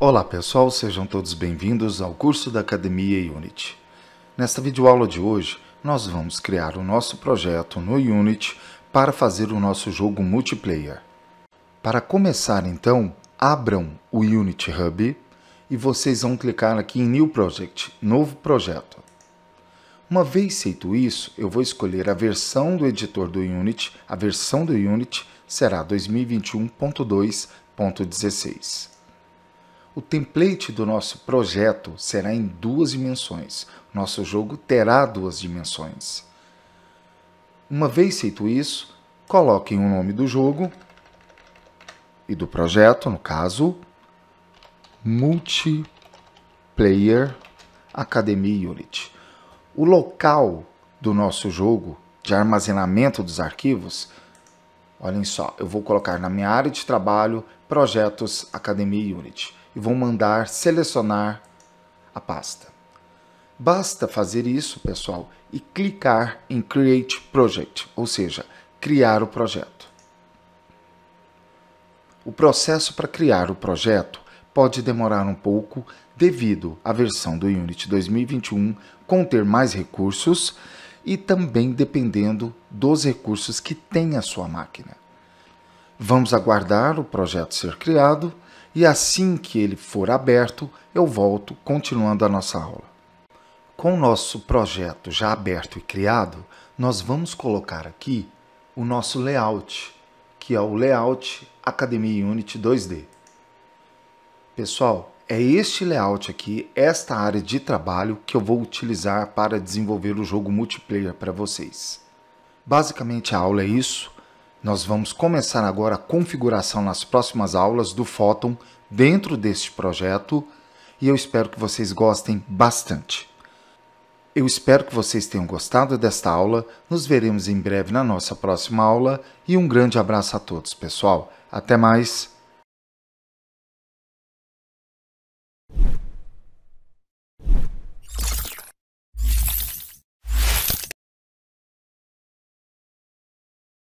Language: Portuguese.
Olá pessoal, sejam todos bem-vindos ao curso da Academia Unity. Nesta videoaula de hoje, nós vamos criar o nosso projeto no Unity para fazer o nosso jogo multiplayer. Para começar então, abram o Unity Hub e vocês vão clicar aqui em New Project, Novo Projeto. Uma vez feito isso, eu vou escolher a versão do editor do Unity, a versão do Unity será 2021.2.16. O template do nosso projeto será em duas dimensões. Nosso jogo terá duas dimensões. Uma vez feito isso, coloquem o nome do jogo e do projeto, no caso, Multiplayer Academy Unit. O local do nosso jogo de armazenamento dos arquivos, olhem só, eu vou colocar na minha área de trabalho Projetos Academy Unit e vão mandar selecionar a pasta. Basta fazer isso, pessoal, e clicar em Create Project, ou seja, criar o projeto. O processo para criar o projeto pode demorar um pouco devido à versão do Unity 2021 conter mais recursos e também dependendo dos recursos que tem a sua máquina. Vamos aguardar o projeto ser criado e assim que ele for aberto, eu volto continuando a nossa aula. Com o nosso projeto já aberto e criado, nós vamos colocar aqui o nosso layout, que é o layout Academia Unity 2D. Pessoal, é este layout aqui, esta área de trabalho que eu vou utilizar para desenvolver o jogo multiplayer para vocês. Basicamente a aula é isso. Nós vamos começar agora a configuração nas próximas aulas do Photon dentro deste projeto e eu espero que vocês gostem bastante. Eu espero que vocês tenham gostado desta aula. Nos veremos em breve na nossa próxima aula e um grande abraço a todos, pessoal. Até mais!